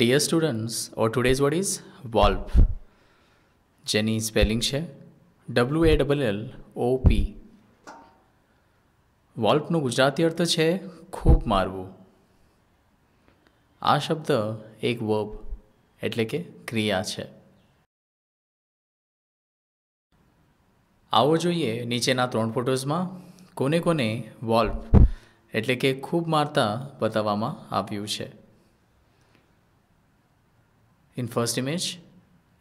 Dear students our today's word is wallop જેની spelling છે W A double L O P વોલ્પનું ગુજરાતી અર્થ છે ખૂબ મારવું આ શબ્દ એક વર્બ એટલે કે ક્રિયા છે આવો જોઈએ નીચેના ત્રણ ફોટોઝમાં કોને કોને વોલ્પ એટલે કે ખૂબ મારતા બતાવવામાં આવ્યું છે In first image,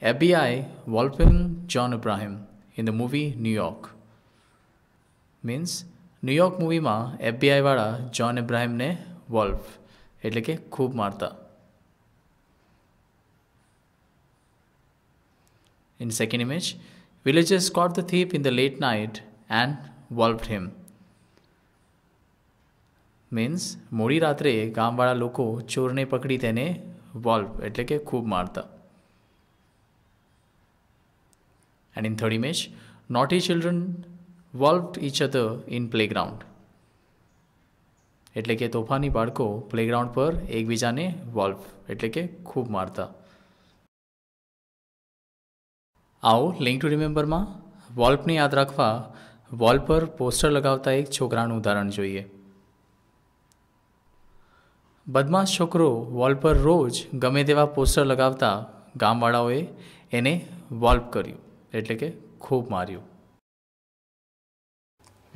FBI wallpapering John Abraham in the movie New York. ma FBI wada John Abraham ne wolf. એટલે કે ખૂબ મારતા In second image, villagers caught the thief in the late night and wolfed him. Means મોડી રાત્રે ગામવાળા લોકો ચોરને પકડી તેને વોલ્વ એટલે કે ખૂબ મારતા And in third image, naughty children wolved each other in playground એટલે કે તોફાની બાળકો પ્લેગ્રાઉન્ડ પર એકબીજાને વોલ્વ એટલે કે ખૂબ મારતા આવો લિંક ટુ રિમેમ્બરમાં વોલ્પને યાદ રાખવા વોલ પર પોસ્ટર લગાવતા એક છોકરાનું ઉદાહરણ જોઈએ બદમાશ છોકરો વોલ પર રોજ ગમે તેવા પોસ્ટર લગાવતા ગામવાળાઓએ એને વોલ્પ કર્યું એટલે કે ખૂબ માર્યું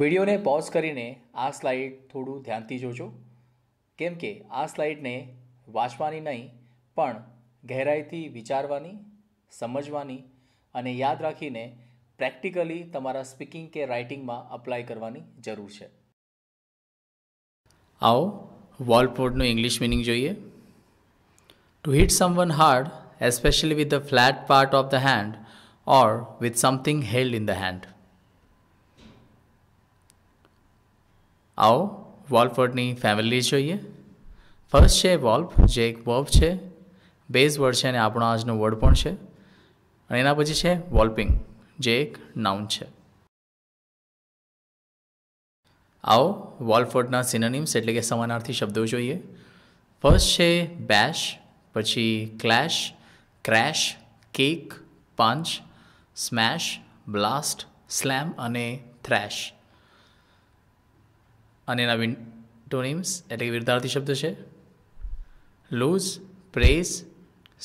વિડીયોને પોઝ કરીને આ સ્લાઇડ થોડું ધ્યાનથી જોજો કેમ કે આ સ્લાઇડને વાંચવાની નહીં પણ ગહેરાઈથી વિચારવાની સમજવાની અને યાદ રાખીને પ્રેક્ટિકલી તમારા સ્પીકિંગ કે રાઇટિંગમાં અપ્લાય કરવાની જરૂર છે આવો વોલપોર્ટનું ઇંગ્લિશ મિનિંગ જોઈએ to hit someone hard especially with the flat part of the hand or with something held in the hand આવો વોલ્ફર્ડની ફેમિલી જોઈએ ફર્સ્ટ છે વોલ્ફ જે એક વર્બ છે બેઝ વર્ડ છે અને આપણો આજનો વર્ડ પણ છે અને એના પછી છે વોલ્પિંગ જે એક નાઉન છે આવો વોલફોર્ડના સિનોનિમ્સ એટલે કે સમાનાર્થી શબ્દો જોઈએ ફર્સ્ટ છે બેશ પછી ક્લેશ ક્રેશ કેક પંચ સ્મેશ બ્લાસ્ટ સ્લેમ અને થ્રેશ અને એના વિન્ટોનિમ્સ એટલે કે વિરુદ્ધાર્થી શબ્દ છે લૂઝ પ્રેઝ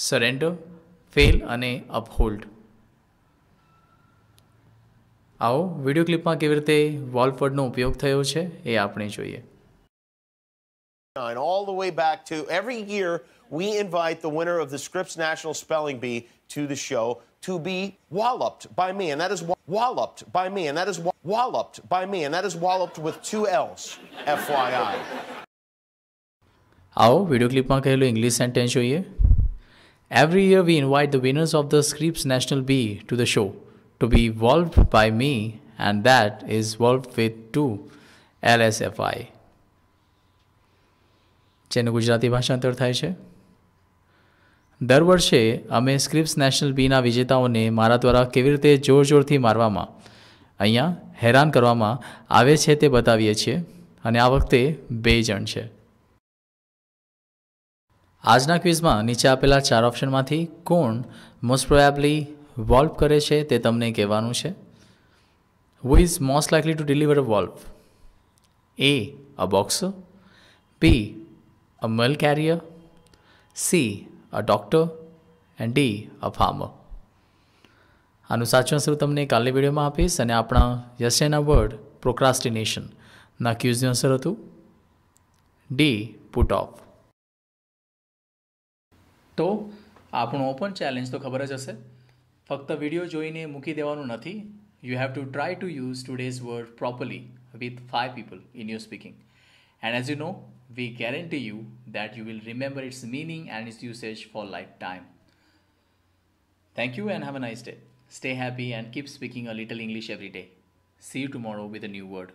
સરેન્ડર ફેલ અને અપહોલ્ડ આવો વિડીયો ક્લિપમાં કેવી રીતે વોલપડનો ઉપયોગ થયો છે એ આપણે જોઈએ And all the way back to every year, we invite the winner of the Scripps National Spelling Bee to the show to be walloped by me, and that is walloped by me, and that is walloped by me, and that is walloped with two L's, FYI. આવો video ક્લિપમાં કહેલું English sentence જોઈએ Every year, we invite the winners of the Scripps National Bee to the show. to be evolved by me, and that is evolved with two LSFI. જેનું ગુજરાતી ભાષાંતર થાય છે દર વર્ષે અમે સ્ક્રિપ્સ નેશનલ બીના વિજેતાઓને મારા દ્વારા કેવી રીતે જોર જોરથી મારવામાં અહીંયા હેરાન કરવામાં આવે છે તે બતાવીએ છીએ અને આ વખતે બે જણ છે આજના ક્વિઝમાં નીચે આપેલા ચાર ઓપ્શનમાંથી કોણ મોસ્ટ પ્રોબેબલી વોલ્વ કરે છે તે તમને કહેવાનું છે who is most likely to deliver a wallop A a boxer B a mail carrier C a doctor and D a farmer આનું સાચું આન્સર તમને કાલની વિડીયોમાં આપીશ અને આપણા યશેના વર્ડ પ્રોક્રાસ્ટિનેશન ના ક્યુઝનું આન્સર હતું ડી પુટ ઓફ તો આપણું ઓપન ચેલેન્જ તો ખબર જ હશે ફક્ત વિડીયો જોઈને મૂકી દેવાનું નથી you have to try to use today's word properly with five people in your speaking and as you know we guarantee you that you will remember its meaning and its usage for lifetime. Thank you and have a nice day. Stay happy and keep speaking a little English every day. See you tomorrow with a new word.